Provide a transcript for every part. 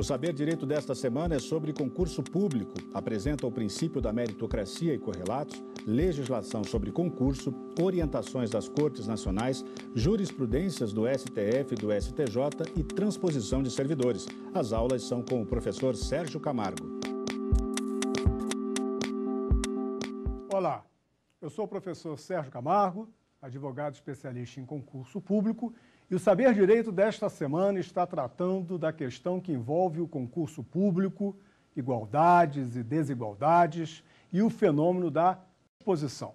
O Saber Direito desta semana é sobre concurso público. Apresenta o princípio da meritocracia e correlatos, legislação sobre concurso, orientações das Cortes Nacionais, jurisprudências do STF e do STJ e transposição de servidores. As aulas são com o professor Sérgio Camargo. Olá, eu sou o professor Sérgio Camargo, advogado especialista em concurso público e o Saber Direito desta semana está tratando da questão que envolve o concurso público, igualdades e desigualdades e o fenômeno da exposição.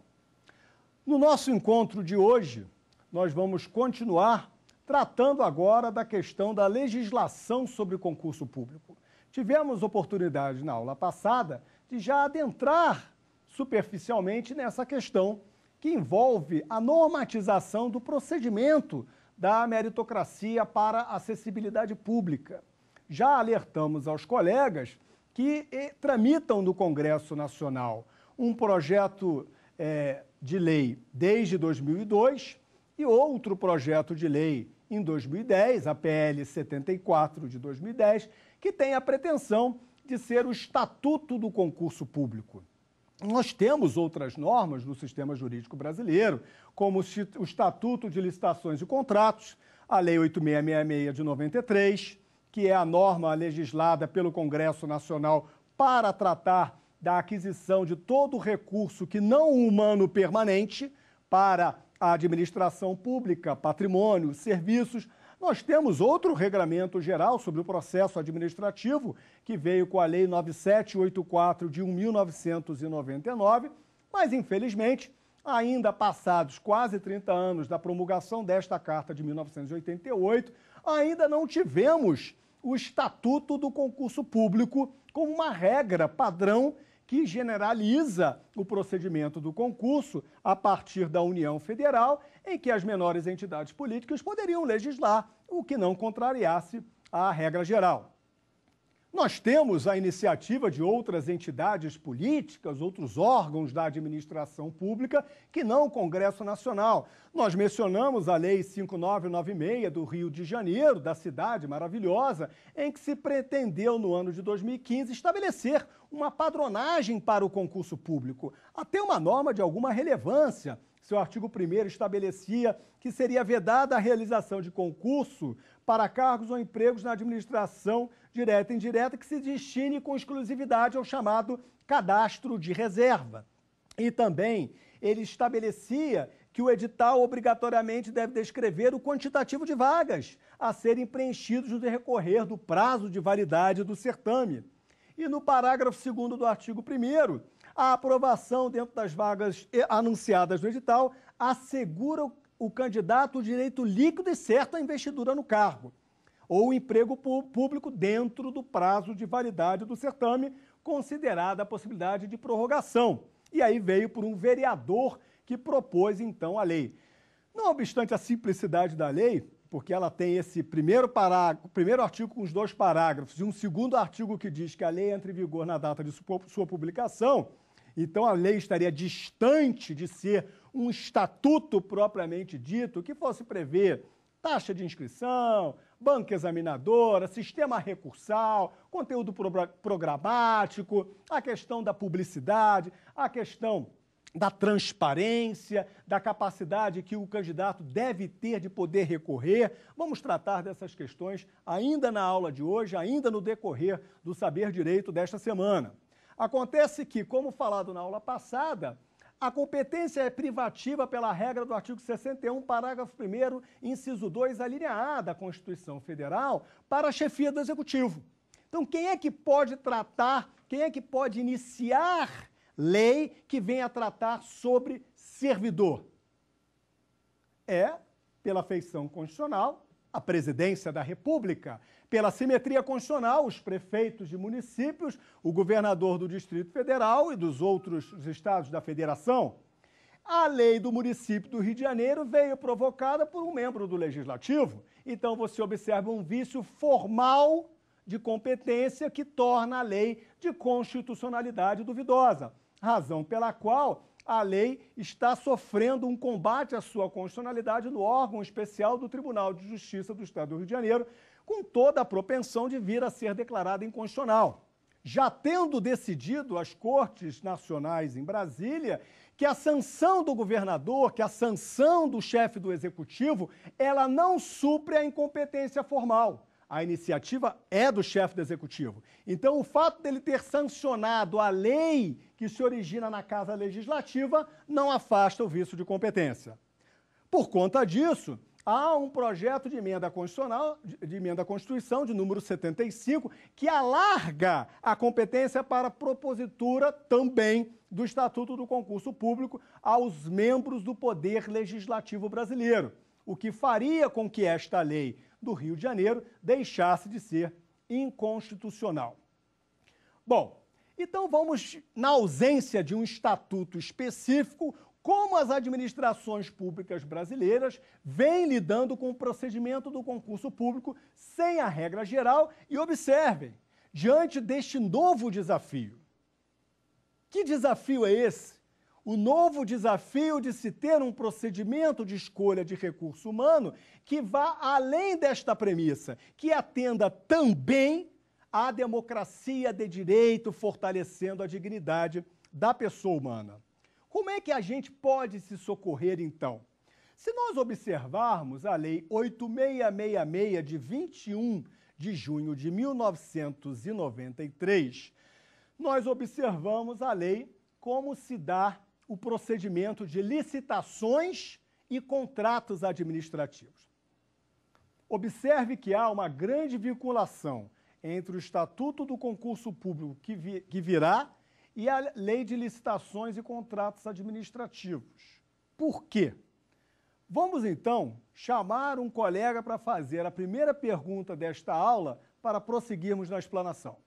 No nosso encontro de hoje, nós vamos continuar tratando agora da questão da legislação sobre o concurso público. Tivemos oportunidade na aula passada de já adentrar superficialmente nessa questão que envolve a normatização do procedimento da meritocracia para acessibilidade pública. Já alertamos aos colegas que eh, tramitam no Congresso Nacional um projeto é, de lei desde 2002 e outro projeto de lei em 2010, a PL 74 de 2010, que tem a pretensão de ser o estatuto do concurso público. Nós temos outras normas no sistema jurídico brasileiro, como o Estatuto de Licitações e Contratos, a Lei 8666 de 93, que é a norma legislada pelo Congresso Nacional para tratar da aquisição de todo recurso que não humano permanente para a administração pública, patrimônio, serviços, nós temos outro regramento geral sobre o processo administrativo, que veio com a Lei 9784 de 1999, mas infelizmente, ainda passados quase 30 anos da promulgação desta carta de 1988, ainda não tivemos o Estatuto do Concurso Público como uma regra padrão que generaliza o procedimento do concurso a partir da União Federal, em que as menores entidades políticas poderiam legislar, o que não contrariasse a regra geral. Nós temos a iniciativa de outras entidades políticas, outros órgãos da administração pública, que não o Congresso Nacional. Nós mencionamos a Lei 5996 do Rio de Janeiro, da cidade maravilhosa, em que se pretendeu, no ano de 2015, estabelecer uma padronagem para o concurso público, até uma norma de alguma relevância. Seu artigo 1 estabelecia que seria vedada a realização de concurso para cargos ou empregos na administração direta e indireta que se destine com exclusividade ao chamado cadastro de reserva. E também ele estabelecia que o edital obrigatoriamente deve descrever o quantitativo de vagas a serem preenchidos no decorrer do prazo de validade do certame. E no parágrafo 2 do artigo 1, a aprovação dentro das vagas anunciadas no edital assegura o o candidato o direito líquido e certo à investidura no cargo, ou emprego público dentro do prazo de validade do certame, considerada a possibilidade de prorrogação. E aí veio por um vereador que propôs então a lei. Não obstante a simplicidade da lei, porque ela tem esse primeiro parágrafo, primeiro artigo com os dois parágrafos e um segundo artigo que diz que a lei entra em vigor na data de sua publicação, então a lei estaria distante de ser um estatuto propriamente dito que fosse prever taxa de inscrição, banca examinadora, sistema recursal, conteúdo programático, a questão da publicidade, a questão da transparência, da capacidade que o candidato deve ter de poder recorrer. Vamos tratar dessas questões ainda na aula de hoje, ainda no decorrer do Saber Direito desta semana. Acontece que, como falado na aula passada, a competência é privativa pela regra do artigo 61, parágrafo 1 inciso 2, alineada A da Constituição Federal, para a chefia do Executivo. Então, quem é que pode tratar, quem é que pode iniciar lei que venha tratar sobre servidor? É, pela feição constitucional, a presidência da República. Pela simetria constitucional, os prefeitos de municípios, o governador do Distrito Federal e dos outros estados da federação. A lei do município do Rio de Janeiro veio provocada por um membro do legislativo. Então você observa um vício formal de competência que torna a lei de constitucionalidade duvidosa, razão pela qual a lei está sofrendo um combate à sua constitucionalidade no órgão especial do Tribunal de Justiça do Estado do Rio de Janeiro, com toda a propensão de vir a ser declarada inconstitucional. Já tendo decidido as Cortes Nacionais em Brasília que a sanção do governador, que a sanção do chefe do executivo, ela não supre a incompetência formal. A iniciativa é do chefe do executivo. Então, o fato dele ter sancionado a lei que se origina na Casa Legislativa não afasta o vício de competência. Por conta disso, há um projeto de emenda constitucional, de emenda à Constituição, de número 75, que alarga a competência para a propositura também do Estatuto do Concurso Público aos membros do Poder Legislativo Brasileiro, o que faria com que esta lei do Rio de Janeiro deixasse de ser inconstitucional. Bom, então vamos, na ausência de um estatuto específico, como as administrações públicas brasileiras vêm lidando com o procedimento do concurso público sem a regra geral e observem, diante deste novo desafio. Que desafio é esse? O novo desafio de se ter um procedimento de escolha de recurso humano que vá além desta premissa, que atenda também a democracia de direito fortalecendo a dignidade da pessoa humana. Como é que a gente pode se socorrer então? Se nós observarmos a Lei 8666 de 21 de junho de 1993, nós observamos a lei como se dá o procedimento de licitações e contratos administrativos. Observe que há uma grande vinculação entre o Estatuto do Concurso Público que, vi, que virá e a Lei de Licitações e Contratos Administrativos. Por quê? Vamos então chamar um colega para fazer a primeira pergunta desta aula para prosseguirmos na explanação.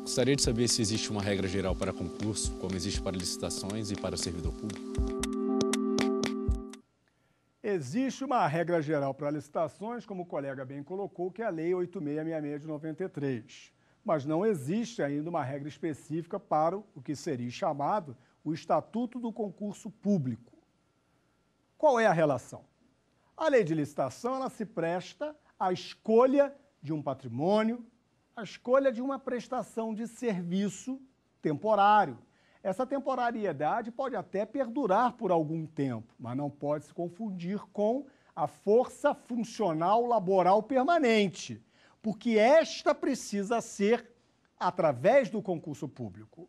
Gostaria de saber se existe uma regra geral para concurso, como existe para licitações e para servidor público existe uma regra geral para licitações, como o colega bem colocou, que é a Lei 8666 de 93. Mas não existe ainda uma regra específica para o que seria chamado o Estatuto do Concurso Público. Qual é a relação? A lei de licitação ela se presta à escolha de um patrimônio, à escolha de uma prestação de serviço temporário, essa temporariedade pode até perdurar por algum tempo, mas não pode se confundir com a força funcional laboral permanente, porque esta precisa ser através do concurso público.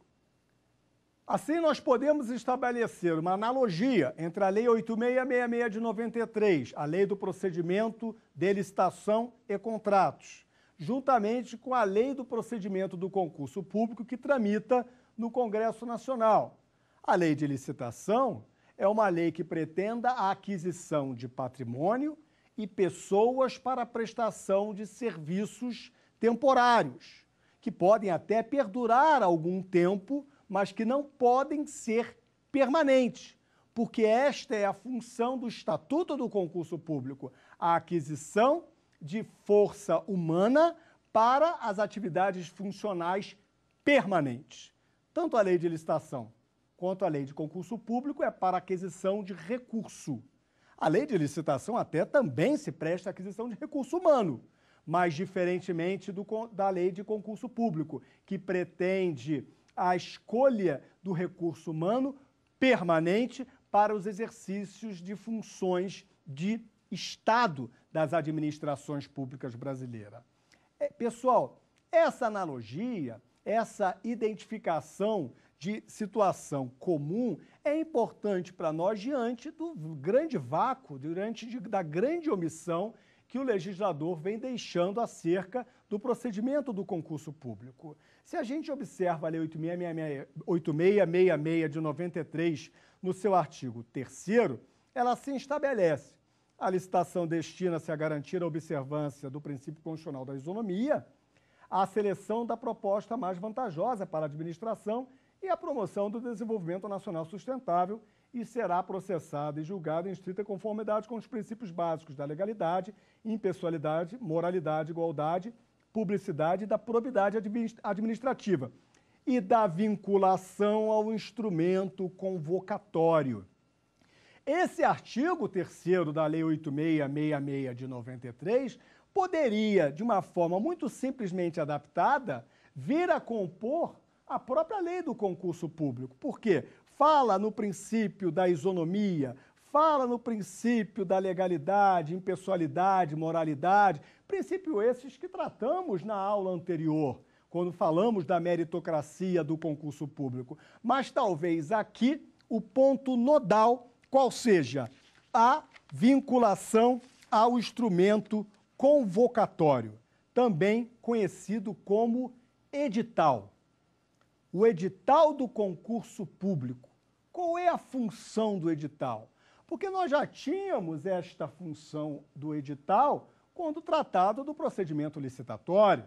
Assim, nós podemos estabelecer uma analogia entre a Lei 8666 de 93, a Lei do Procedimento de Licitação e Contratos, juntamente com a Lei do Procedimento do Concurso Público, que tramita no Congresso Nacional. A lei de licitação é uma lei que pretenda a aquisição de patrimônio e pessoas para prestação de serviços temporários, que podem até perdurar algum tempo, mas que não podem ser permanentes, porque esta é a função do Estatuto do Concurso Público, a aquisição de força humana para as atividades funcionais permanentes. Tanto a lei de licitação quanto a lei de concurso público é para aquisição de recurso. A lei de licitação até também se presta à aquisição de recurso humano, mas diferentemente do, da lei de concurso público, que pretende a escolha do recurso humano permanente para os exercícios de funções de Estado das administrações públicas brasileiras. É, pessoal, essa analogia essa identificação de situação comum é importante para nós diante do grande vácuo, diante de, da grande omissão que o legislador vem deixando acerca do procedimento do concurso público. Se a gente observa a Lei 8666 de 93, no seu artigo 3 ela assim estabelece a licitação destina-se a garantir a observância do princípio constitucional da isonomia, a seleção da proposta mais vantajosa para a administração e a promoção do desenvolvimento nacional sustentável e será processado e julgado em estrita conformidade com os princípios básicos da legalidade, impessoalidade, moralidade, igualdade, publicidade e da probidade administrativa e da vinculação ao instrumento convocatório. Esse artigo 3 da Lei 8666 de 93 poderia, de uma forma muito simplesmente adaptada, vir a compor a própria lei do concurso público. Por quê? Fala no princípio da isonomia, fala no princípio da legalidade, impessoalidade, moralidade, princípio esses que tratamos na aula anterior, quando falamos da meritocracia do concurso público. Mas talvez aqui o ponto nodal, qual seja a vinculação ao instrumento convocatório, também conhecido como edital. O edital do concurso público. Qual é a função do edital? Porque nós já tínhamos esta função do edital quando tratado do procedimento licitatório.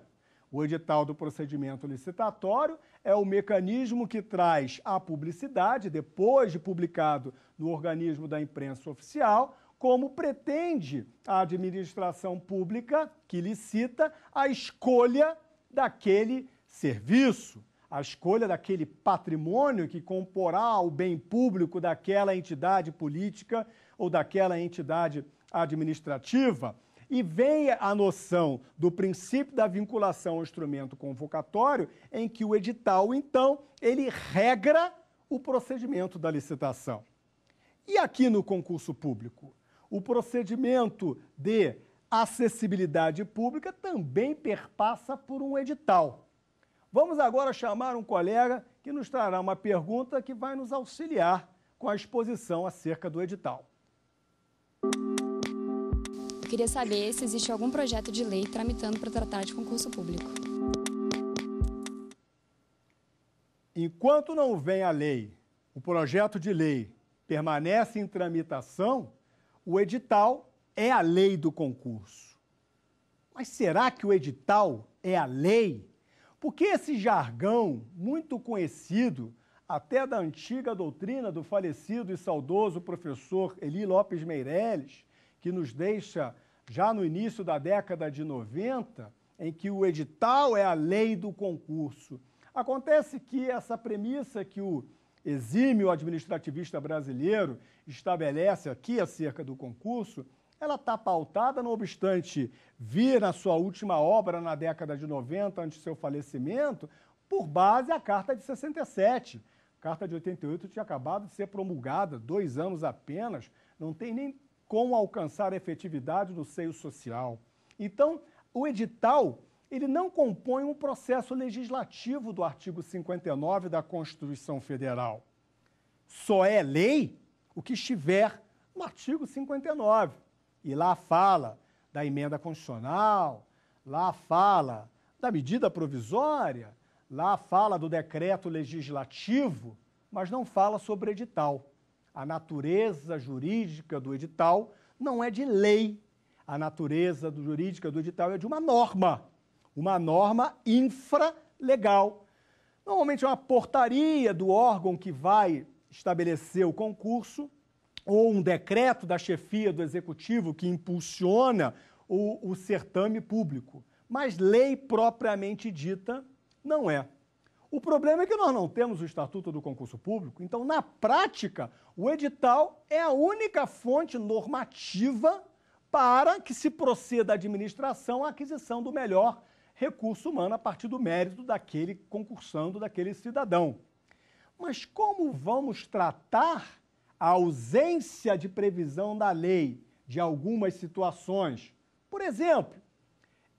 O edital do procedimento licitatório é o mecanismo que traz a publicidade, depois de publicado no organismo da imprensa oficial, como pretende a administração pública que licita a escolha daquele serviço, a escolha daquele patrimônio que comporá o bem público daquela entidade política ou daquela entidade administrativa. E vem a noção do princípio da vinculação ao instrumento convocatório, em que o edital, então, ele regra o procedimento da licitação. E aqui no concurso público? O procedimento de acessibilidade pública também perpassa por um edital. Vamos agora chamar um colega que nos trará uma pergunta que vai nos auxiliar com a exposição acerca do edital. Eu queria saber se existe algum projeto de lei tramitando para tratar de concurso público. Enquanto não vem a lei, o projeto de lei permanece em tramitação, o edital é a lei do concurso. Mas será que o edital é a lei? Porque esse jargão, muito conhecido até da antiga doutrina do falecido e saudoso professor Eli Lopes Meirelles, que nos deixa já no início da década de 90, em que o edital é a lei do concurso. Acontece que essa premissa que o o administrativista brasileiro estabelece aqui acerca do concurso, ela está pautada, não obstante vir a sua última obra na década de 90, antes do seu falecimento, por base à Carta de 67. A Carta de 88 tinha acabado de ser promulgada, dois anos apenas, não tem nem como alcançar a efetividade no seio social. Então, o edital ele não compõe um processo legislativo do artigo 59 da Constituição Federal. Só é lei o que estiver no artigo 59. E lá fala da emenda constitucional, lá fala da medida provisória, lá fala do decreto legislativo, mas não fala sobre edital. A natureza jurídica do edital não é de lei. A natureza jurídica do edital é de uma norma uma norma infralegal. Normalmente é uma portaria do órgão que vai estabelecer o concurso, ou um decreto da chefia do executivo que impulsiona o, o certame público. Mas lei propriamente dita não é. O problema é que nós não temos o Estatuto do Concurso Público, então, na prática, o edital é a única fonte normativa para que se proceda à administração à aquisição do melhor recurso humano a partir do mérito daquele concursando, daquele cidadão. Mas como vamos tratar a ausência de previsão da lei de algumas situações? Por exemplo,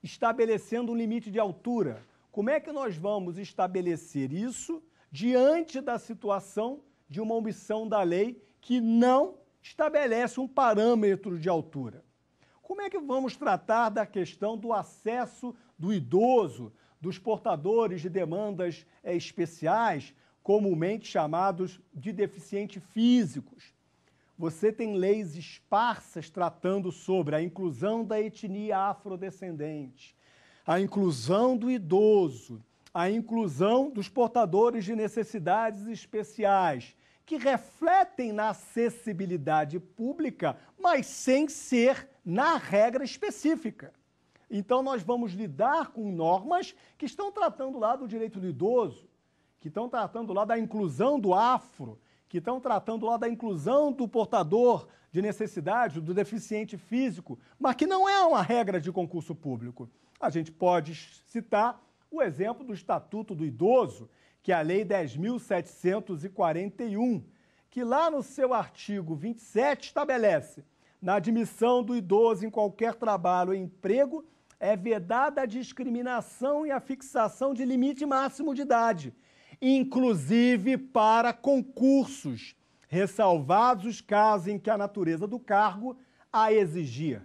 estabelecendo um limite de altura. Como é que nós vamos estabelecer isso diante da situação de uma omissão da lei que não estabelece um parâmetro de altura? Como é que vamos tratar da questão do acesso do idoso, dos portadores de demandas é, especiais, comumente chamados de deficientes físicos. Você tem leis esparsas tratando sobre a inclusão da etnia afrodescendente, a inclusão do idoso, a inclusão dos portadores de necessidades especiais, que refletem na acessibilidade pública, mas sem ser na regra específica. Então, nós vamos lidar com normas que estão tratando lá do direito do idoso, que estão tratando lá da inclusão do afro, que estão tratando lá da inclusão do portador de necessidade, do deficiente físico, mas que não é uma regra de concurso público. A gente pode citar o exemplo do Estatuto do Idoso, que é a Lei 10.741, que lá no seu artigo 27 estabelece na admissão do idoso em qualquer trabalho ou emprego, é vedada a discriminação e a fixação de limite máximo de idade, inclusive para concursos, ressalvados os casos em que a natureza do cargo a exigia.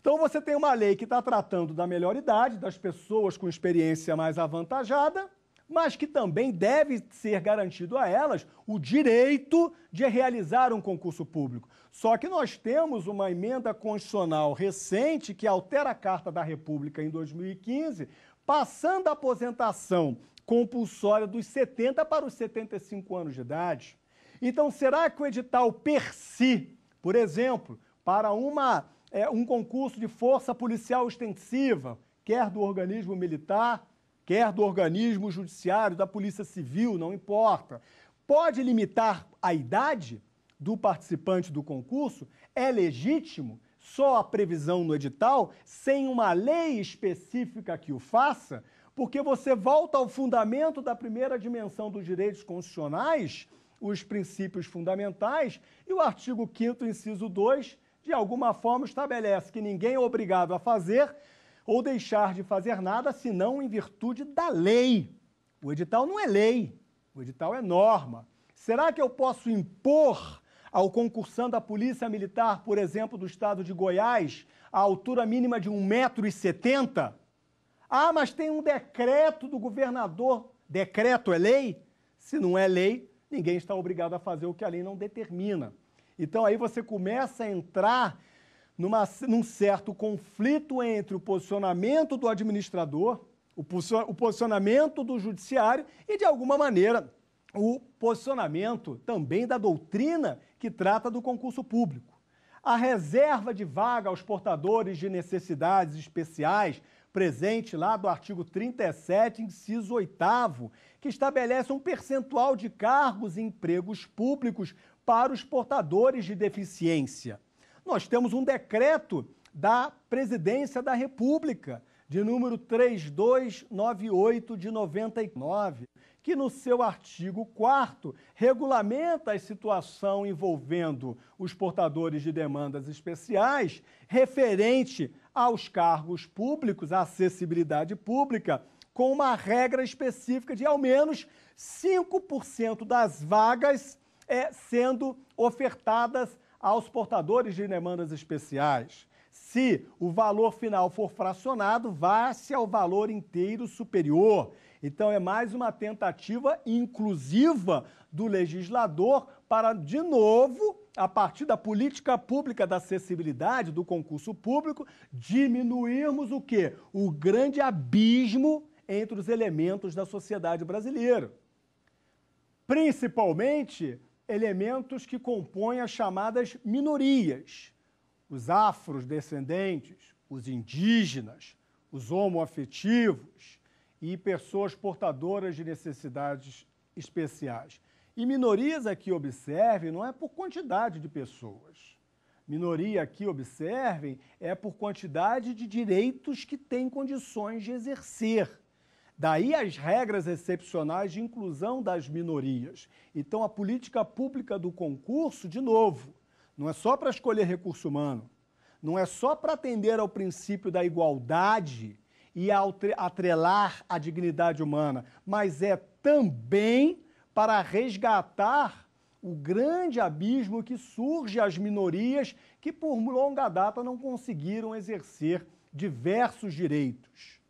Então você tem uma lei que está tratando da melhor idade, das pessoas com experiência mais avantajada, mas que também deve ser garantido a elas o direito de realizar um concurso público. Só que nós temos uma emenda constitucional recente que altera a Carta da República em 2015, passando a aposentação compulsória dos 70 para os 75 anos de idade. Então, será que o edital per si, por exemplo, para uma, é, um concurso de força policial extensiva, quer do organismo militar, quer do organismo judiciário, da Polícia Civil, não importa, pode limitar a idade do participante do concurso, é legítimo só a previsão no edital, sem uma lei específica que o faça, porque você volta ao fundamento da primeira dimensão dos direitos constitucionais, os princípios fundamentais, e o artigo 5 inciso 2, de alguma forma, estabelece que ninguém é obrigado a fazer ou deixar de fazer nada senão em virtude da lei. O edital não é lei, o edital é norma. Será que eu posso impor ao concursando da Polícia Militar, por exemplo, do estado de Goiás, a altura mínima de 1,70m? Ah, mas tem um decreto do governador. Decreto é lei? Se não é lei, ninguém está obrigado a fazer o que a lei não determina. Então aí você começa a entrar numa, num certo conflito entre o posicionamento do administrador, o, o posicionamento do judiciário e, de alguma maneira, o posicionamento também da doutrina que trata do concurso público. A reserva de vaga aos portadores de necessidades especiais, presente lá do artigo 37, inciso 8, que estabelece um percentual de cargos e empregos públicos para os portadores de deficiência. Nós temos um decreto da Presidência da República, de número 3298 de 99, que no seu artigo 4 regulamenta a situação envolvendo os portadores de demandas especiais referente aos cargos públicos, à acessibilidade pública, com uma regra específica de ao menos 5% das vagas é, sendo ofertadas aos portadores de demandas especiais. Se o valor final for fracionado, vá-se ao valor inteiro superior. Então, é mais uma tentativa inclusiva do legislador para, de novo, a partir da política pública da acessibilidade do concurso público, diminuirmos o quê? O grande abismo entre os elementos da sociedade brasileira. Principalmente elementos que compõem as chamadas minorias, os afrodescendentes, os indígenas, os homoafetivos e pessoas portadoras de necessidades especiais. E minorias aqui, observem, não é por quantidade de pessoas. Minoria aqui, observem, é por quantidade de direitos que têm condições de exercer Daí as regras excepcionais de inclusão das minorias. Então, a política pública do concurso, de novo, não é só para escolher recurso humano, não é só para atender ao princípio da igualdade e atrelar a dignidade humana, mas é também para resgatar o grande abismo que surge às minorias que, por longa data, não conseguiram exercer diversos direitos.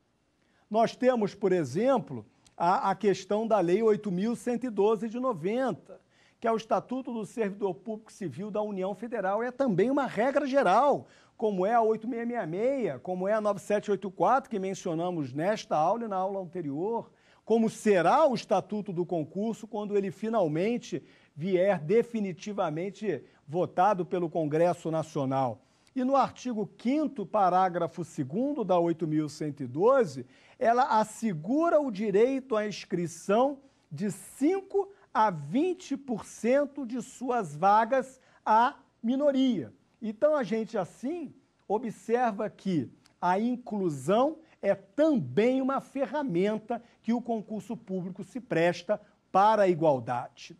Nós temos, por exemplo, a, a questão da Lei 8.112 de 90, que é o Estatuto do Servidor Público Civil da União Federal. É também uma regra geral, como é a 8666, como é a 9784, que mencionamos nesta aula e na aula anterior, como será o Estatuto do Concurso quando ele finalmente vier definitivamente votado pelo Congresso Nacional. E no artigo 5 parágrafo 2 da 8.112, ela assegura o direito à inscrição de 5 a 20% de suas vagas à minoria. Então, a gente, assim, observa que a inclusão é também uma ferramenta que o concurso público se presta para a igualdade.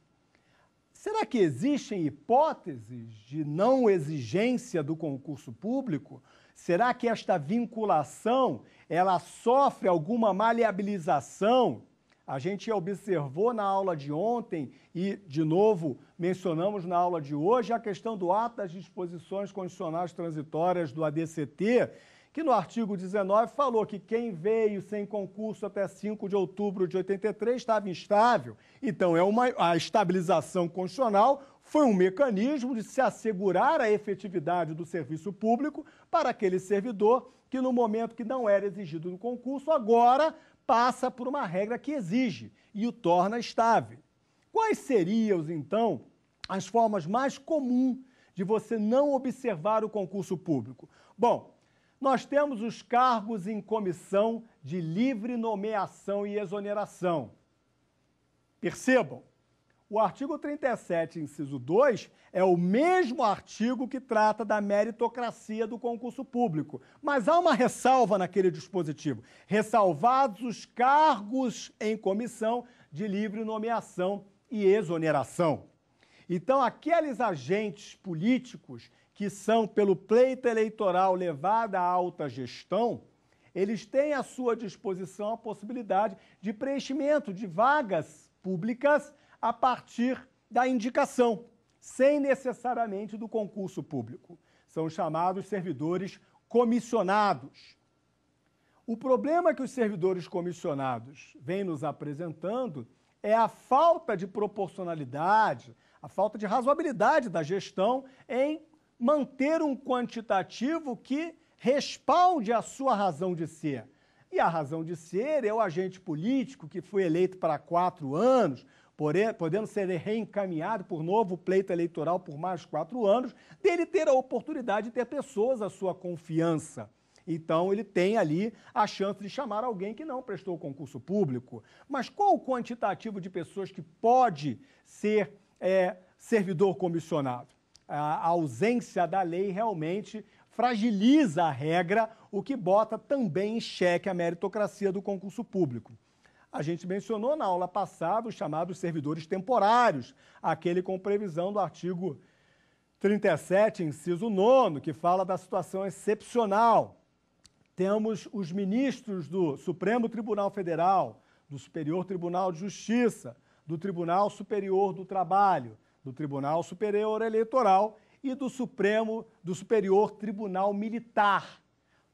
Será que existem hipóteses de não exigência do concurso público? Será que esta vinculação ela sofre alguma maleabilização? A gente observou na aula de ontem e, de novo, mencionamos na aula de hoje a questão do ato das disposições condicionais transitórias do ADCT, que no artigo 19 falou que quem veio sem concurso até 5 de outubro de 83 estava instável. Então, é uma, a estabilização constitucional foi um mecanismo de se assegurar a efetividade do serviço público para aquele servidor que, no momento que não era exigido no concurso, agora passa por uma regra que exige e o torna estável. Quais seriam, então, as formas mais comuns de você não observar o concurso público? Bom, nós temos os cargos em comissão de livre nomeação e exoneração. Percebam, o artigo 37, inciso 2, é o mesmo artigo que trata da meritocracia do concurso público. Mas há uma ressalva naquele dispositivo: ressalvados os cargos em comissão de livre nomeação e exoneração. Então, aqueles agentes políticos que são pelo pleito eleitoral levada à alta gestão, eles têm à sua disposição a possibilidade de preenchimento de vagas públicas a partir da indicação, sem necessariamente do concurso público. São chamados servidores comissionados. O problema que os servidores comissionados vêm nos apresentando é a falta de proporcionalidade, a falta de razoabilidade da gestão em manter um quantitativo que respalde a sua razão de ser. E a razão de ser é o agente político que foi eleito para quatro anos, podendo ser reencaminhado por novo pleito eleitoral por mais quatro anos, dele ter a oportunidade de ter pessoas à sua confiança. Então, ele tem ali a chance de chamar alguém que não prestou o concurso público. Mas qual o quantitativo de pessoas que pode ser é, servidor comissionado? a ausência da lei realmente fragiliza a regra, o que bota também em xeque a meritocracia do concurso público. A gente mencionou na aula passada os chamados servidores temporários, aquele com previsão do artigo 37, inciso 9, que fala da situação excepcional. Temos os ministros do Supremo Tribunal Federal, do Superior Tribunal de Justiça, do Tribunal Superior do Trabalho, do Tribunal Superior Eleitoral e do Supremo do Superior Tribunal Militar.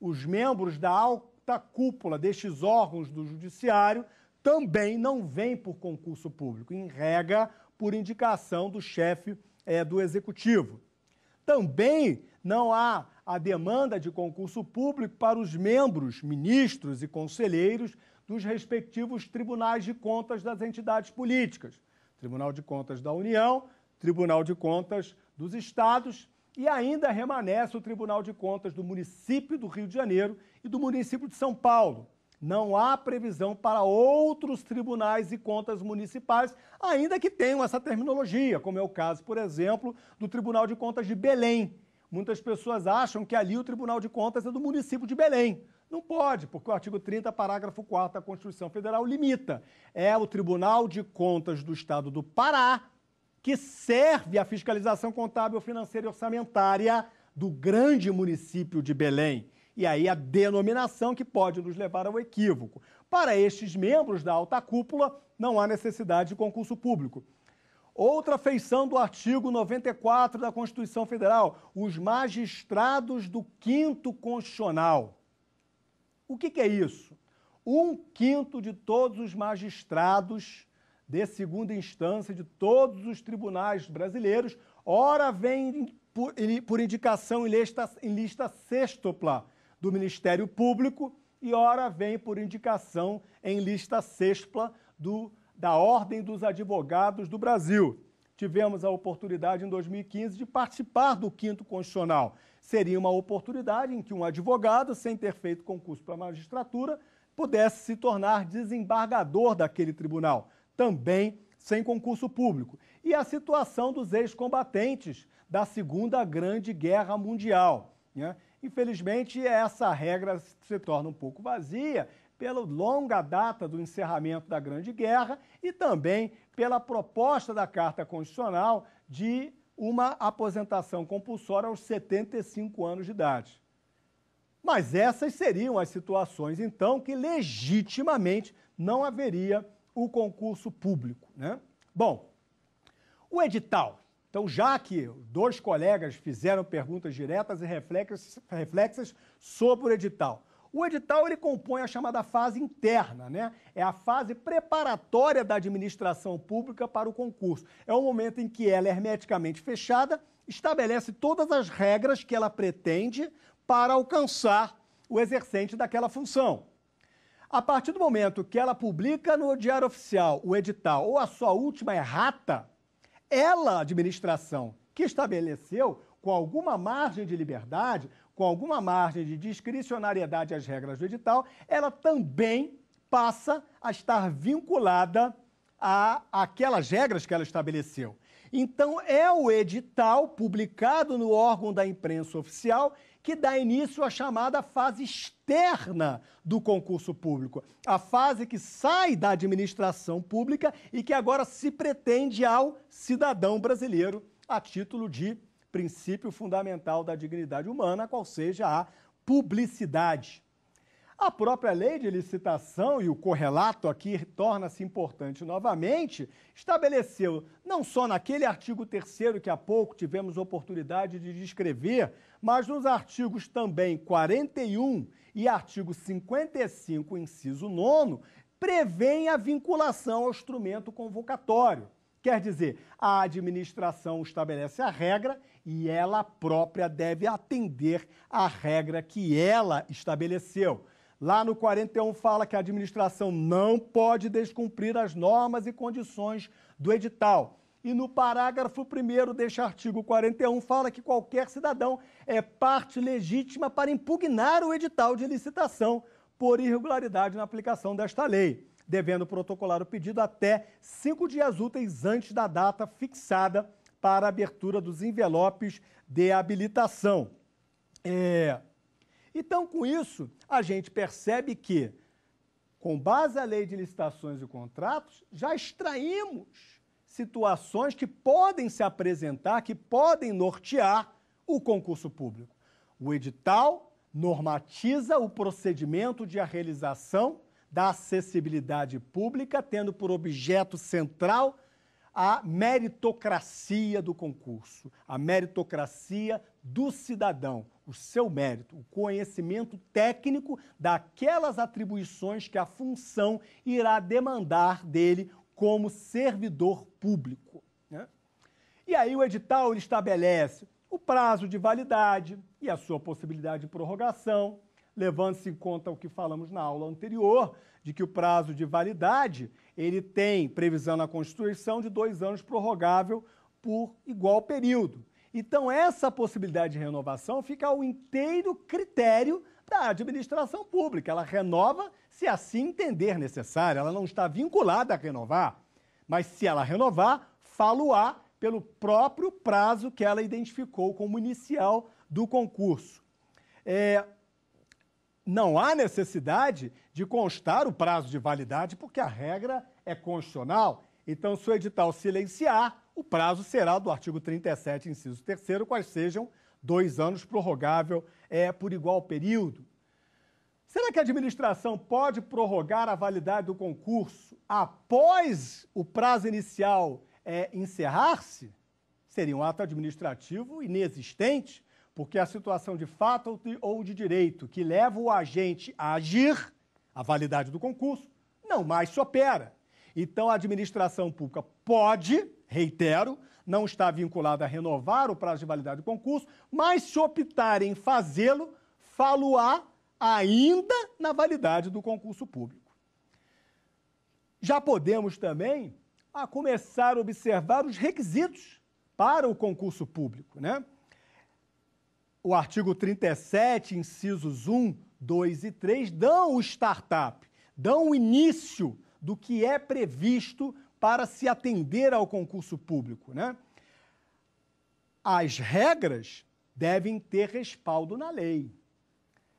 Os membros da alta cúpula destes órgãos do Judiciário também não vêm por concurso público, em regra, por indicação do chefe é, do Executivo. Também não há a demanda de concurso público para os membros, ministros e conselheiros dos respectivos tribunais de contas das entidades políticas. Tribunal de Contas da União, Tribunal de Contas dos Estados e ainda remanesce o Tribunal de Contas do município do Rio de Janeiro e do município de São Paulo. Não há previsão para outros tribunais e contas municipais, ainda que tenham essa terminologia, como é o caso, por exemplo, do Tribunal de Contas de Belém. Muitas pessoas acham que ali o Tribunal de Contas é do município de Belém. Não pode, porque o artigo 30, parágrafo 4 da Constituição Federal limita. É o Tribunal de Contas do Estado do Pará, que serve à fiscalização contábil, financeira e orçamentária do grande município de Belém. E aí a denominação que pode nos levar ao equívoco. Para estes membros da alta cúpula, não há necessidade de concurso público. Outra feição do artigo 94 da Constituição Federal, os magistrados do quinto constitucional. O que, que é isso? Um quinto de todos os magistrados de segunda instância de todos os tribunais brasileiros, ora vem por, por indicação em lista, em lista sextupla do Ministério Público e ora vem por indicação em lista sextupla do, da Ordem dos Advogados do Brasil. Tivemos a oportunidade em 2015 de participar do quinto constitucional. Seria uma oportunidade em que um advogado, sem ter feito concurso para a magistratura, pudesse se tornar desembargador daquele tribunal também sem concurso público. E a situação dos ex-combatentes da Segunda Grande Guerra Mundial. Né? Infelizmente, essa regra se torna um pouco vazia pela longa data do encerramento da Grande Guerra e também pela proposta da Carta Constitucional de uma aposentação compulsória aos 75 anos de idade. Mas essas seriam as situações, então, que legitimamente não haveria o concurso público. Né? Bom, o edital. Então, já que dois colegas fizeram perguntas diretas e reflexas sobre o edital. O edital ele compõe a chamada fase interna, né? É a fase preparatória da administração pública para o concurso. É o momento em que ela é hermeticamente fechada, estabelece todas as regras que ela pretende para alcançar o exercente daquela função. A partir do momento que ela publica no Diário Oficial o edital ou a sua última errata, ela, a administração, que estabeleceu com alguma margem de liberdade, com alguma margem de discricionariedade as regras do edital, ela também passa a estar vinculada a aquelas regras que ela estabeleceu. Então, é o edital publicado no órgão da imprensa oficial que dá início à chamada fase externa do concurso público, a fase que sai da administração pública e que agora se pretende ao cidadão brasileiro a título de princípio fundamental da dignidade humana, qual seja a publicidade. A própria lei de licitação, e o correlato aqui torna-se importante novamente, estabeleceu, não só naquele artigo 3 que há pouco tivemos oportunidade de descrever, mas nos artigos também 41 e artigo 55, inciso 9, prevêem a vinculação ao instrumento convocatório. Quer dizer, a administração estabelece a regra e ela própria deve atender à regra que ela estabeleceu. Lá no 41 fala que a administração não pode descumprir as normas e condições do edital. E no parágrafo 1 deste artigo 41 fala que qualquer cidadão é parte legítima para impugnar o edital de licitação por irregularidade na aplicação desta lei, devendo protocolar o pedido até cinco dias úteis antes da data fixada para a abertura dos envelopes de habilitação. É, então, com isso, a gente percebe que, com base à lei de licitações e contratos, já extraímos situações que podem se apresentar, que podem nortear o concurso público. O edital normatiza o procedimento de a realização da acessibilidade pública, tendo por objeto central a meritocracia do concurso, a meritocracia do cidadão, o seu mérito, o conhecimento técnico daquelas atribuições que a função irá demandar dele como servidor público. Né? E aí o edital estabelece o prazo de validade e a sua possibilidade de prorrogação, levando-se em conta o que falamos na aula anterior, de que o prazo de validade ele tem previsão na Constituição de dois anos prorrogável por igual período. Então, essa possibilidade de renovação fica ao inteiro critério da administração pública. Ela renova se assim entender necessário, ela não está vinculada a renovar. Mas se ela renovar, falo-á pelo próprio prazo que ela identificou como inicial do concurso. É, não há necessidade de constar o prazo de validade, porque a regra é constitucional, então se o edital silenciar, o prazo será do artigo 37, inciso 3 quais sejam dois anos prorrogável é, por igual período. Será que a administração pode prorrogar a validade do concurso após o prazo inicial é, encerrar-se? Seria um ato administrativo inexistente, porque a situação de fato ou de direito que leva o agente a agir, a validade do concurso, não mais se opera. Então, a administração pública pode, reitero, não está vinculada a renovar o prazo de validade do concurso, mas se optar em fazê-lo, falo-á ainda na validade do concurso público. Já podemos também a começar a observar os requisitos para o concurso público, né? O artigo 37, incisos 1, 2 e 3 dão o startup, dão o início do que é previsto para se atender ao concurso público. Né? As regras devem ter respaldo na lei.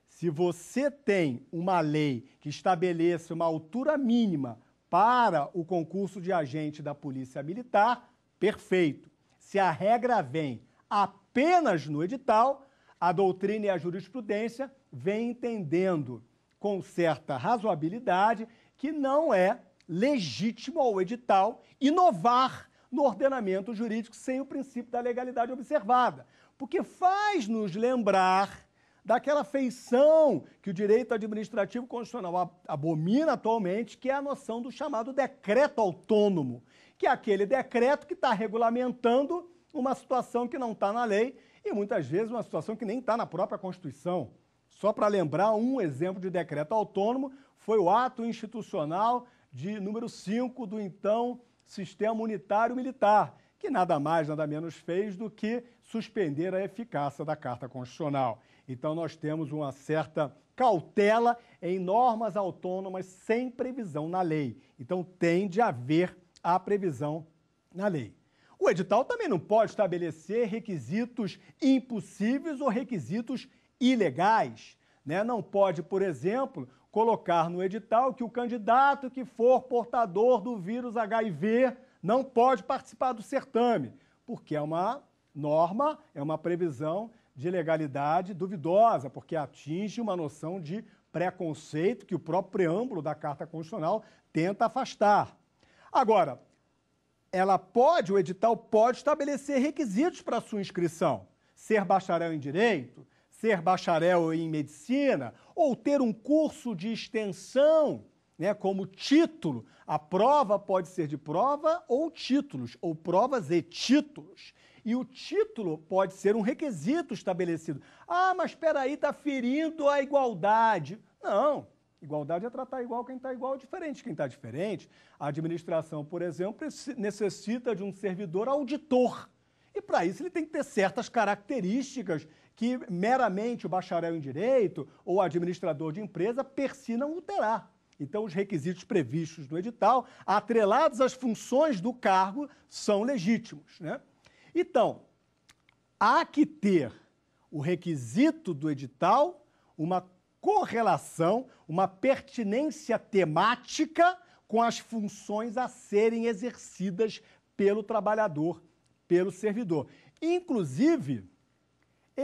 Se você tem uma lei que estabeleça uma altura mínima para o concurso de agente da Polícia Militar, perfeito. Se a regra vem apenas no edital, a doutrina e a jurisprudência vêm entendendo com certa razoabilidade que não é legítimo ao edital inovar no ordenamento jurídico sem o princípio da legalidade observada, porque faz nos lembrar daquela feição que o direito administrativo constitucional abomina atualmente, que é a noção do chamado decreto autônomo, que é aquele decreto que está regulamentando uma situação que não está na lei e muitas vezes uma situação que nem está na própria Constituição. Só para lembrar um exemplo de decreto autônomo foi o ato institucional de número 5 do então Sistema Unitário Militar, que nada mais, nada menos fez do que suspender a eficácia da Carta Constitucional. Então, nós temos uma certa cautela em normas autônomas sem previsão na lei. Então, tem de haver a previsão na lei. O edital também não pode estabelecer requisitos impossíveis ou requisitos ilegais. Né? Não pode, por exemplo, colocar no edital que o candidato que for portador do vírus HIV não pode participar do certame, porque é uma norma, é uma previsão de legalidade duvidosa, porque atinge uma noção de preconceito que o próprio preâmbulo da Carta Constitucional tenta afastar. Agora, ela pode, o edital pode estabelecer requisitos para sua inscrição. Ser bacharel em direito, ser bacharel em medicina ou ter um curso de extensão né, como título. A prova pode ser de prova ou títulos, ou provas e títulos. E o título pode ser um requisito estabelecido. Ah, mas espera aí, está ferindo a igualdade. Não, Igualdade é tratar igual quem está igual, diferente quem está diferente. A administração, por exemplo, necessita de um servidor auditor. E para isso ele tem que ter certas características que meramente o bacharel em direito ou administrador de empresa per si não alterar. terá. Então, os requisitos previstos no edital, atrelados às funções do cargo, são legítimos. Né? Então, há que ter o requisito do edital, uma correlação, uma pertinência temática com as funções a serem exercidas pelo trabalhador, pelo servidor. Inclusive,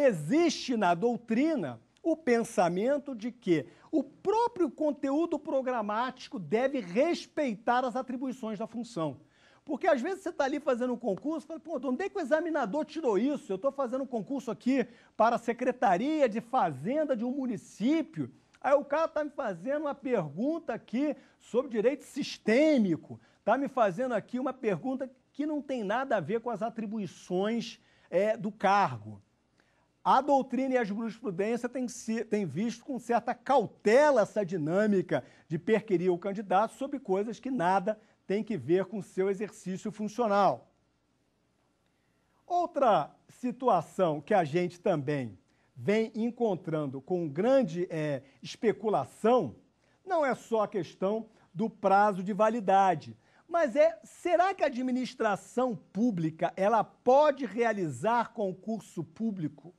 Existe na doutrina o pensamento de que o próprio conteúdo programático deve respeitar as atribuições da função. Porque às vezes você está ali fazendo um concurso e fala, pô, onde é que o examinador tirou isso? Eu estou fazendo um concurso aqui para a Secretaria de Fazenda de um município. Aí o cara está me fazendo uma pergunta aqui sobre direito sistêmico, está me fazendo aqui uma pergunta que não tem nada a ver com as atribuições é, do cargo a doutrina e a jurisprudência têm, tem visto com certa cautela essa dinâmica de perquirir o candidato sobre coisas que nada tem que ver com seu exercício funcional. Outra situação que a gente também vem encontrando com grande é, especulação não é só a questão do prazo de validade, mas é será que a administração pública ela pode realizar concurso público?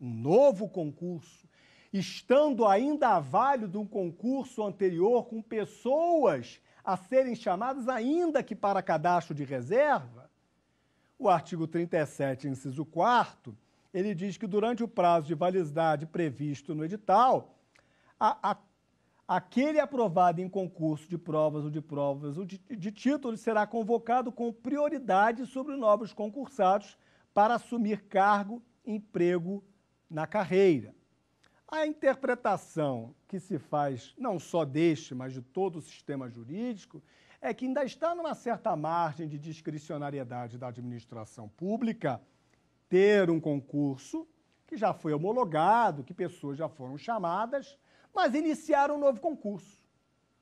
um novo concurso, estando ainda a valho de um concurso anterior com pessoas a serem chamadas ainda que para cadastro de reserva, o artigo 37, inciso 4 ele diz que durante o prazo de validade previsto no edital, a, a, aquele aprovado em concurso de provas ou de provas ou de, de títulos será convocado com prioridade sobre novos concursados para assumir cargo, emprego na carreira. A interpretação que se faz, não só deste, mas de todo o sistema jurídico, é que ainda está numa certa margem de discricionariedade da administração pública ter um concurso que já foi homologado, que pessoas já foram chamadas, mas iniciar um novo concurso.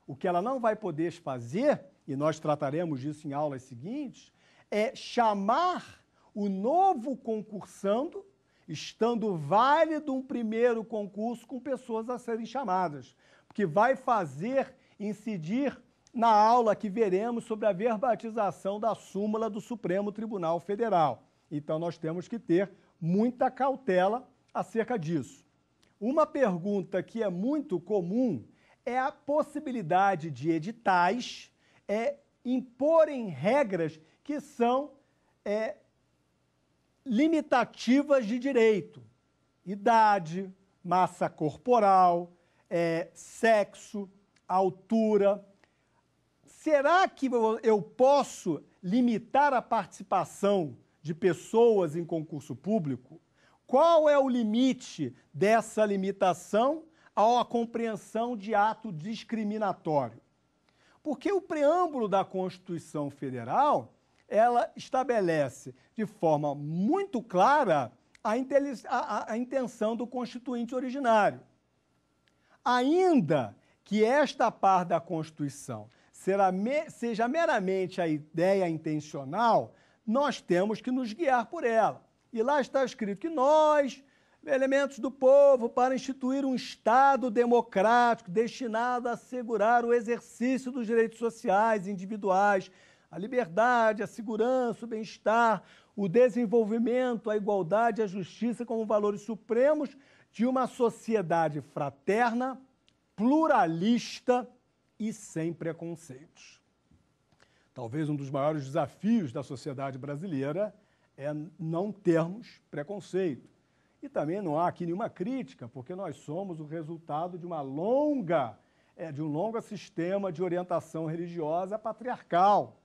O que ela não vai poder fazer, e nós trataremos disso em aulas seguintes, é chamar o novo concursando estando válido um primeiro concurso com pessoas a serem chamadas, porque vai fazer incidir na aula que veremos sobre a verbatização da súmula do Supremo Tribunal Federal. Então nós temos que ter muita cautela acerca disso. Uma pergunta que é muito comum é a possibilidade de editais é, imporem regras que são é, limitativas de direito: idade, massa corporal, é, sexo, altura. Será que eu posso limitar a participação de pessoas em concurso público? Qual é o limite dessa limitação à compreensão de ato discriminatório? Porque o preâmbulo da Constituição Federal ela estabelece de forma muito clara a, a, a intenção do constituinte originário. Ainda que esta parte da Constituição seja meramente a ideia intencional, nós temos que nos guiar por ela. E lá está escrito que nós, elementos do povo, para instituir um Estado democrático destinado a assegurar o exercício dos direitos sociais, individuais, a liberdade, a segurança, o bem-estar, o desenvolvimento, a igualdade, a justiça como valores supremos de uma sociedade fraterna, pluralista e sem preconceitos. Talvez um dos maiores desafios da sociedade brasileira é não termos preconceito. E também não há aqui nenhuma crítica, porque nós somos o resultado de uma longa, é, de um longo sistema de orientação religiosa patriarcal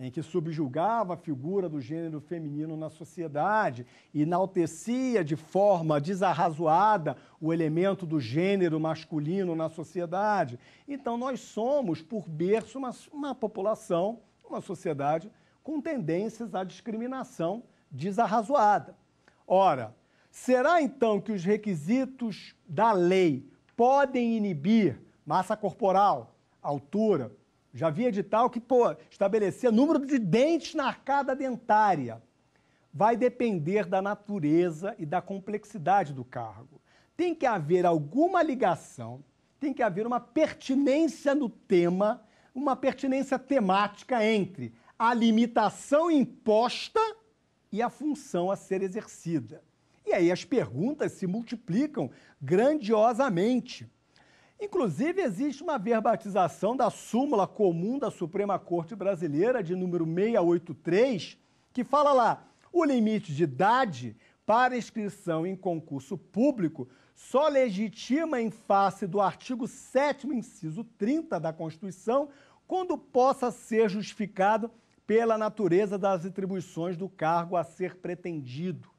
em que subjugava a figura do gênero feminino na sociedade, enaltecia de forma desarrazoada o elemento do gênero masculino na sociedade. Então, nós somos, por berço, uma, uma população, uma sociedade com tendências à discriminação desarrazoada. Ora, será então que os requisitos da lei podem inibir massa corporal, altura, já vi edital que, pô, estabelecia número de dentes na arcada dentária. Vai depender da natureza e da complexidade do cargo. Tem que haver alguma ligação, tem que haver uma pertinência no tema, uma pertinência temática entre a limitação imposta e a função a ser exercida. E aí as perguntas se multiplicam grandiosamente. Inclusive, existe uma verbatização da súmula comum da Suprema Corte Brasileira, de número 683, que fala lá: o limite de idade para inscrição em concurso público só legitima em face do artigo 7, inciso 30 da Constituição, quando possa ser justificado pela natureza das atribuições do cargo a ser pretendido.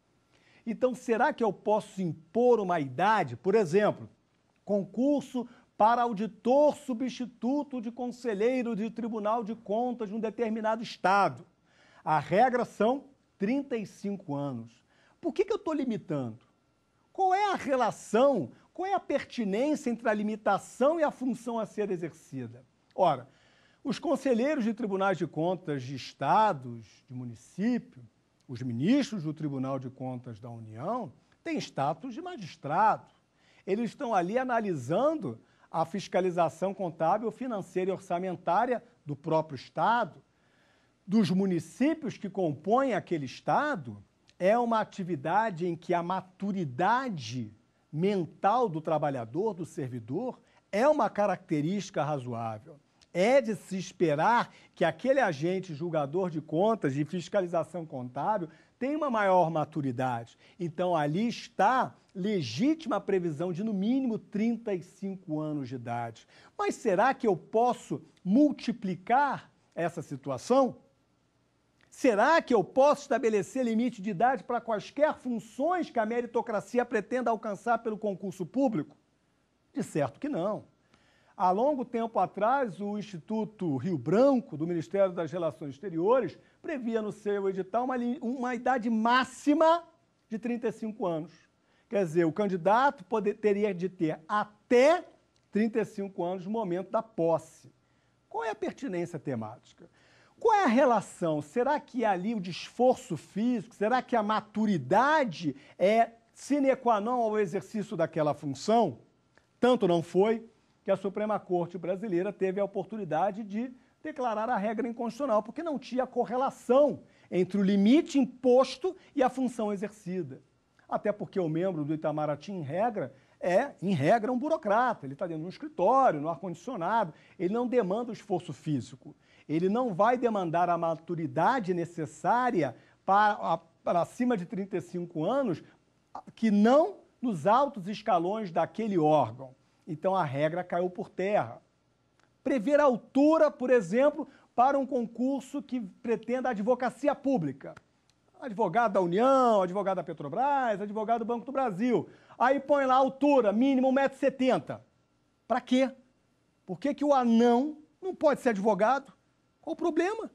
Então, será que eu posso impor uma idade? Por exemplo, concurso para auditor substituto de conselheiro de tribunal de contas de um determinado estado. A regra são 35 anos. Por que, que eu estou limitando? Qual é a relação, qual é a pertinência entre a limitação e a função a ser exercida? Ora, os conselheiros de tribunais de contas de estados, de município, os ministros do Tribunal de Contas da União têm status de magistrado. Eles estão ali analisando a fiscalização contábil, financeira e orçamentária do próprio Estado, dos municípios que compõem aquele Estado, é uma atividade em que a maturidade mental do trabalhador, do servidor, é uma característica razoável. É de se esperar que aquele agente julgador de contas e fiscalização contábil tem uma maior maturidade. Então, ali está legítima previsão de no mínimo 35 anos de idade. Mas será que eu posso multiplicar essa situação? Será que eu posso estabelecer limite de idade para quaisquer funções que a meritocracia pretenda alcançar pelo concurso público? De certo que não. Há longo tempo atrás, o Instituto Rio Branco, do Ministério das Relações Exteriores, previa no seu edital uma, uma idade máxima de 35 anos. Quer dizer, o candidato poder, teria de ter até 35 anos no momento da posse. Qual é a pertinência temática? Qual é a relação? Será que ali o esforço físico, será que a maturidade é sine qua non ao exercício daquela função? Tanto não foi, que a Suprema Corte brasileira teve a oportunidade de declarar a regra inconstitucional, porque não tinha correlação entre o limite imposto e a função exercida. Até porque o membro do Itamaraty, em regra, é, em regra, um burocrata. Ele está dentro de um escritório, no ar-condicionado. Ele não demanda o esforço físico. Ele não vai demandar a maturidade necessária para, para acima de 35 anos, que não nos altos escalões daquele órgão. Então a regra caiu por terra. Prever a altura, por exemplo, para um concurso que pretenda advocacia pública. Advogado da União, advogado da Petrobras, advogado do Banco do Brasil. Aí põe lá a altura, mínimo 1,70m. Para quê? Por que, que o anão não pode ser advogado? Qual o problema?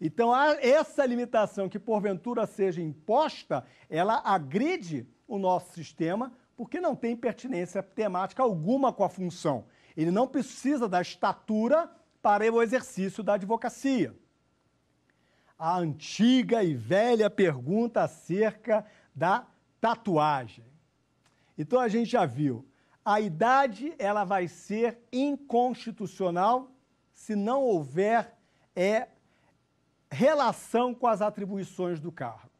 Então, essa limitação que porventura seja imposta, ela agride o nosso sistema porque não tem pertinência temática alguma com a função. Ele não precisa da estatura para o exercício da advocacia. A antiga e velha pergunta acerca da tatuagem. Então a gente já viu, a idade ela vai ser inconstitucional se não houver é, relação com as atribuições do cargo.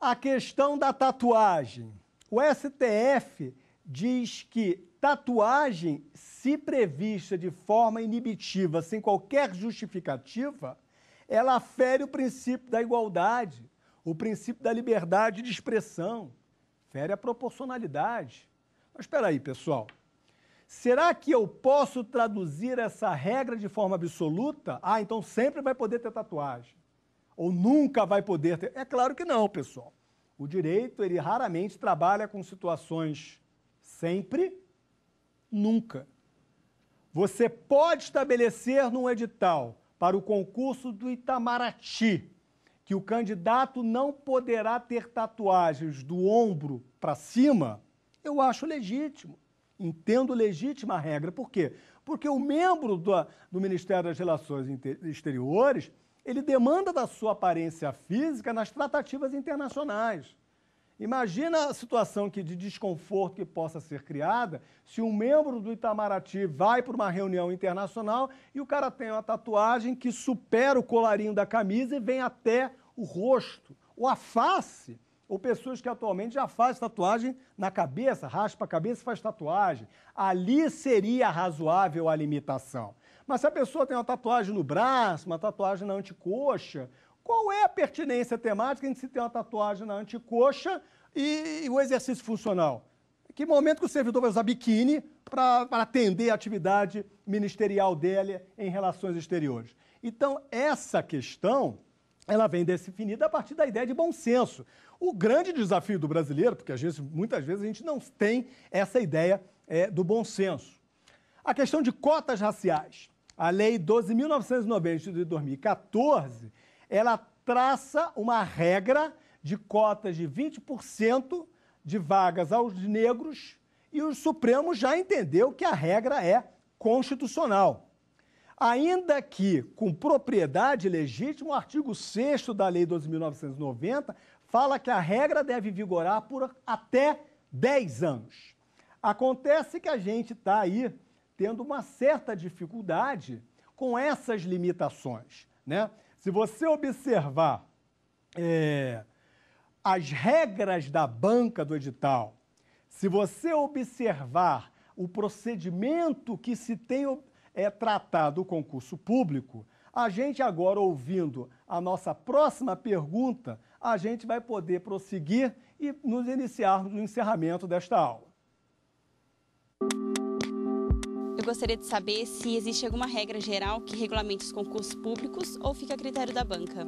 A questão da tatuagem o STF diz que tatuagem, se prevista de forma inibitiva, sem qualquer justificativa, ela fere o princípio da igualdade, o princípio da liberdade de expressão, fere a proporcionalidade. Mas espera aí, pessoal. Será que eu posso traduzir essa regra de forma absoluta? Ah, então sempre vai poder ter tatuagem. Ou nunca vai poder ter. É claro que não, pessoal. O direito, ele raramente trabalha com situações sempre, nunca. Você pode estabelecer num edital para o concurso do Itamaraty que o candidato não poderá ter tatuagens do ombro para cima, eu acho legítimo. Entendo legítima a regra. Por quê? Porque o membro do, do Ministério das Relações Exteriores ele demanda da sua aparência física nas tratativas internacionais. Imagina a situação que, de desconforto que possa ser criada se um membro do Itamaraty vai para uma reunião internacional e o cara tem uma tatuagem que supera o colarinho da camisa e vem até o rosto, ou a face, ou pessoas que atualmente já fazem tatuagem na cabeça, raspa a cabeça e faz tatuagem. Ali seria razoável a limitação. Mas se a pessoa tem uma tatuagem no braço, uma tatuagem na anticoxa, qual é a pertinência temática em se tem uma tatuagem na anticoxa e, e o exercício funcional? Que momento que o servidor vai usar biquíni para atender a atividade ministerial dele em relações exteriores? Então, essa questão ela vem definida a partir da ideia de bom senso. O grande desafio do brasileiro, porque muitas vezes a gente não tem essa ideia é, do bom senso. A questão de cotas raciais. A Lei 12.990 de 2014, ela traça uma regra de cotas de 20% de vagas aos negros e o Supremo já entendeu que a regra é constitucional. Ainda que com propriedade legítima, o artigo 6 da Lei 12.990 fala que a regra deve vigorar por até 10 anos. Acontece que a gente está aí tendo uma certa dificuldade com essas limitações. Né? Se você observar é, as regras da banca do edital, se você observar o procedimento que se tem é, tratado o concurso público, a gente agora ouvindo a nossa próxima pergunta, a gente vai poder prosseguir e nos iniciarmos no encerramento desta aula. Eu gostaria de saber se existe alguma regra geral que regulamente os concursos públicos ou fica a critério da banca.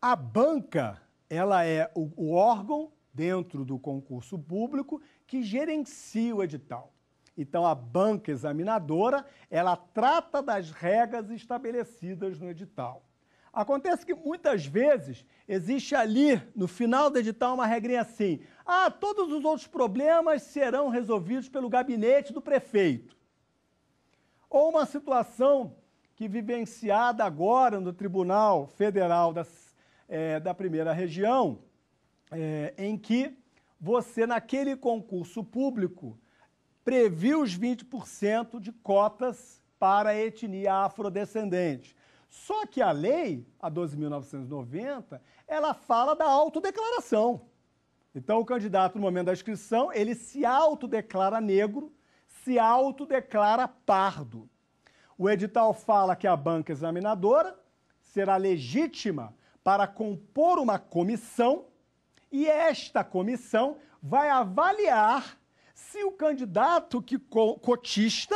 A banca, ela é o órgão dentro do concurso público que gerencia o edital. Então, a banca examinadora, ela trata das regras estabelecidas no edital. Acontece que muitas vezes existe ali, no final do edital, uma regrinha assim: ah, todos os outros problemas serão resolvidos pelo gabinete do prefeito. Ou uma situação que vivenciada agora no Tribunal Federal da, é, da Primeira Região, é, em que você, naquele concurso público, previu os 20% de cotas para a etnia afrodescendente. Só que a lei, a 12.990, ela fala da autodeclaração. Então, o candidato, no momento da inscrição, ele se autodeclara negro, se autodeclara pardo. O edital fala que a banca examinadora será legítima para compor uma comissão e esta comissão vai avaliar se o candidato que cotista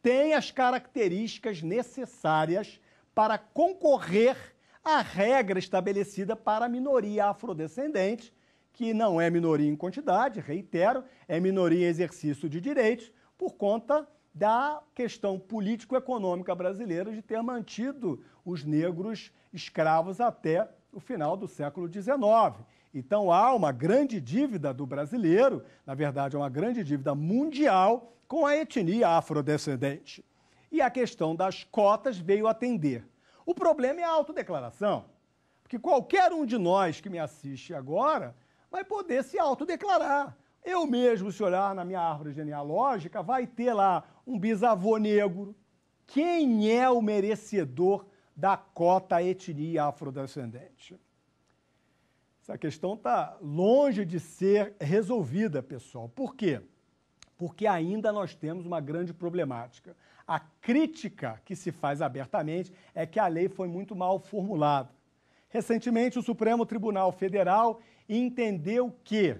tem as características necessárias para concorrer à regra estabelecida para a minoria afrodescendente que não é minoria em quantidade, reitero, é minoria em exercício de direitos, por conta da questão político-econômica brasileira de ter mantido os negros escravos até o final do século XIX. Então há uma grande dívida do brasileiro, na verdade, é uma grande dívida mundial com a etnia afrodescendente. E a questão das cotas veio atender. O problema é a autodeclaração. Porque qualquer um de nós que me assiste agora vai poder se autodeclarar. Eu mesmo, se olhar na minha árvore genealógica, vai ter lá um bisavô negro. Quem é o merecedor da cota etnia afrodescendente? Essa questão está longe de ser resolvida, pessoal. Por quê? Porque ainda nós temos uma grande problemática. A crítica que se faz abertamente é que a lei foi muito mal formulada. Recentemente, o Supremo Tribunal Federal entendeu que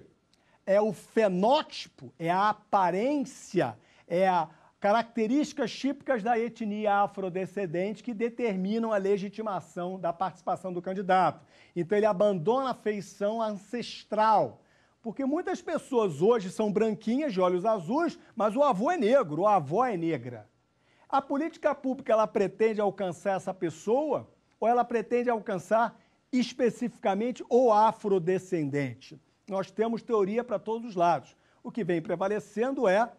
é o fenótipo, é a aparência, é a características típicas da etnia afrodescendente que determinam a legitimação da participação do candidato. Então ele abandona a feição ancestral. Porque muitas pessoas hoje são branquinhas, de olhos azuis, mas o avô é negro, a avó é negra. A política pública ela pretende alcançar essa pessoa ou ela pretende alcançar especificamente o afrodescendente. Nós temos teoria para todos os lados. O que vem prevalecendo é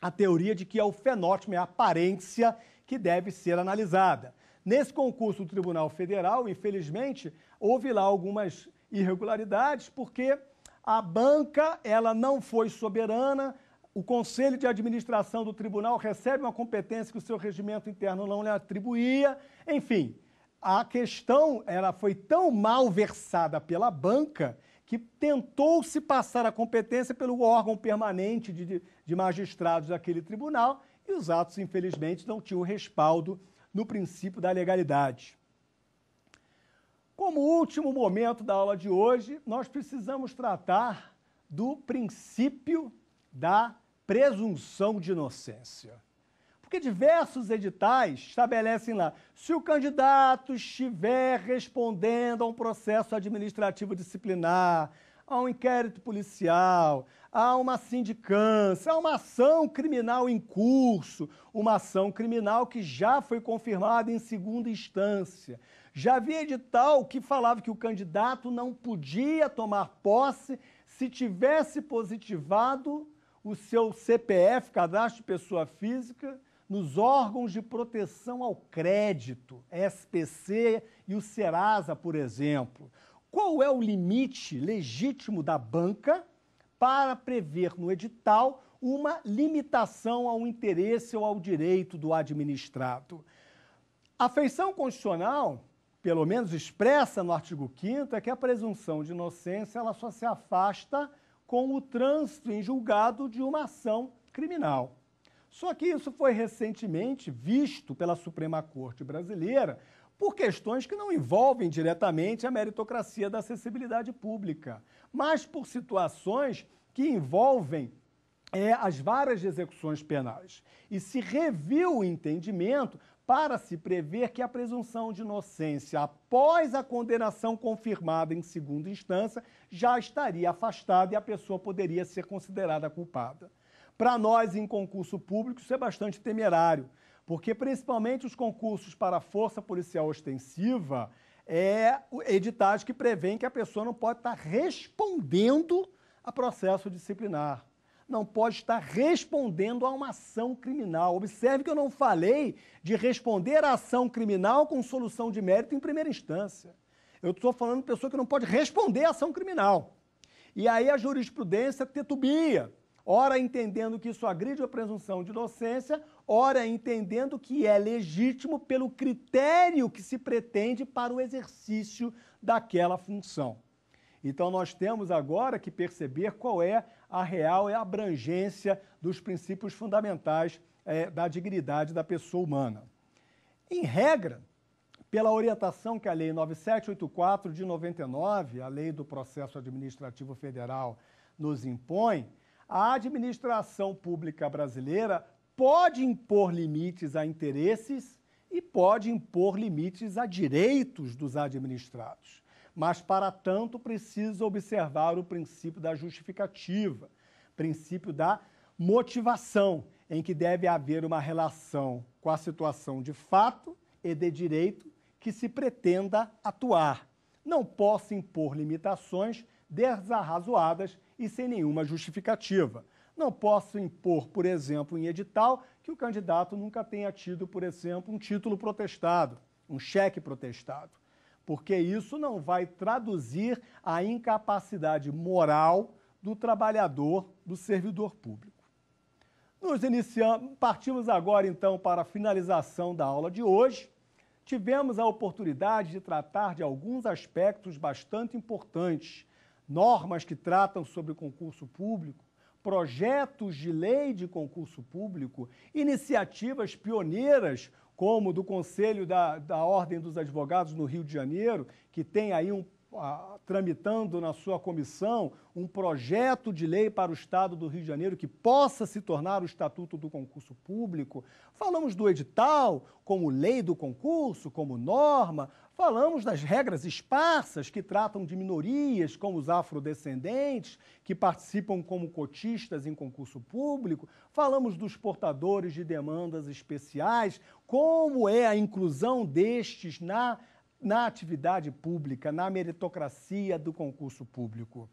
a teoria de que é o fenótipo, é a aparência que deve ser analisada. Nesse concurso do Tribunal Federal, infelizmente, houve lá algumas irregularidades, porque a banca ela não foi soberana, o Conselho de Administração do Tribunal recebe uma competência que o seu regimento interno não lhe atribuía, enfim, a questão ela foi tão mal versada pela banca que tentou se passar a competência pelo órgão permanente de, de magistrados daquele tribunal e os atos, infelizmente, não tinham respaldo no princípio da legalidade. Como último momento da aula de hoje, nós precisamos tratar do princípio da presunção de inocência. Porque diversos editais estabelecem lá, se o candidato estiver respondendo a um processo administrativo disciplinar, a um inquérito policial, a uma sindicância, a uma ação criminal em curso, uma ação criminal que já foi confirmada em segunda instância. Já havia edital que falava que o candidato não podia tomar posse se tivesse positivado o seu CPF, cadastro de pessoa física, nos órgãos de proteção ao crédito, SPC e o Serasa, por exemplo. Qual é o limite legítimo da banca para prever no edital uma limitação ao interesse ou ao direito do administrado? A feição constitucional, pelo menos expressa no artigo 5 é que a presunção de inocência ela só se afasta com o trânsito em julgado de uma ação criminal. Só que isso foi recentemente visto pela Suprema Corte Brasileira por questões que não envolvem diretamente a meritocracia da acessibilidade pública, mas por situações que envolvem é, as várias execuções penais. E se reviu o entendimento para se prever que a presunção de inocência após a condenação confirmada em segunda instância já estaria afastada e a pessoa poderia ser considerada culpada para nós em concurso público isso é bastante temerário, porque principalmente os concursos para a Força Policial Ostensiva é editais que prevêem que a pessoa não pode estar respondendo a processo disciplinar, não pode estar respondendo a uma ação criminal. Observe que eu não falei de responder a ação criminal com solução de mérito em primeira instância. Eu estou falando de pessoa que não pode responder a ação criminal. E aí a jurisprudência tetubia, ora entendendo que isso agride a presunção de inocência, ora entendendo que é legítimo pelo critério que se pretende para o exercício daquela função. Então, nós temos agora que perceber qual é a real é abrangência dos princípios fundamentais é, da dignidade da pessoa humana. Em regra, pela orientação que a Lei 9784 de 99, a Lei do Processo Administrativo Federal, nos impõe, a administração pública brasileira pode impor limites a interesses e pode impor limites a direitos dos administrados. Mas, para tanto, precisa observar o princípio da justificativa, princípio da motivação, em que deve haver uma relação com a situação de fato e de direito que se pretenda atuar. Não possa impor limitações desarrazoadas e sem nenhuma justificativa. Não posso impor, por exemplo, em edital que o candidato nunca tenha tido, por exemplo, um título protestado, um cheque protestado, porque isso não vai traduzir a incapacidade moral do trabalhador, do servidor público. Nos iniciamos, partimos agora então para a finalização da aula de hoje. Tivemos a oportunidade de tratar de alguns aspectos bastante importantes normas que tratam sobre concurso público, projetos de lei de concurso público, iniciativas pioneiras como do Conselho da, da Ordem dos Advogados no Rio de Janeiro, que tem aí um tramitando na sua comissão um projeto de lei para o Estado do Rio de Janeiro que possa se tornar o Estatuto do Concurso Público. Falamos do edital como lei do concurso, como norma, falamos das regras esparsas que tratam de minorias, como os afrodescendentes, que participam como cotistas em concurso público, falamos dos portadores de demandas especiais, como é a inclusão destes na na atividade pública, na meritocracia do concurso público.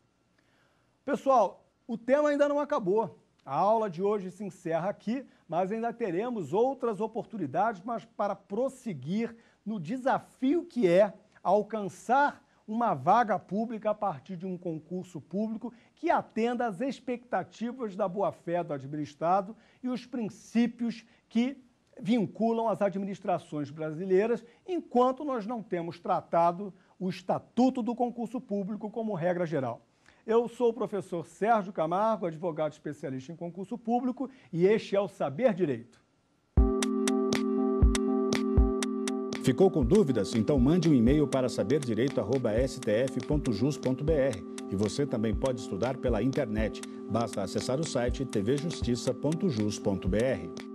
Pessoal, o tema ainda não acabou. A aula de hoje se encerra aqui, mas ainda teremos outras oportunidades mas para prosseguir no desafio que é alcançar uma vaga pública a partir de um concurso público que atenda às expectativas da boa-fé do administrado e os princípios que vinculam as administrações brasileiras, enquanto nós não temos tratado o Estatuto do Concurso Público como regra geral. Eu sou o professor Sérgio Camargo, advogado especialista em concurso público, e este é o Saber Direito. Ficou com dúvidas? Então mande um e-mail para saberdireito.stf.jus.br. E você também pode estudar pela internet. Basta acessar o site tvjustiça.jus.br.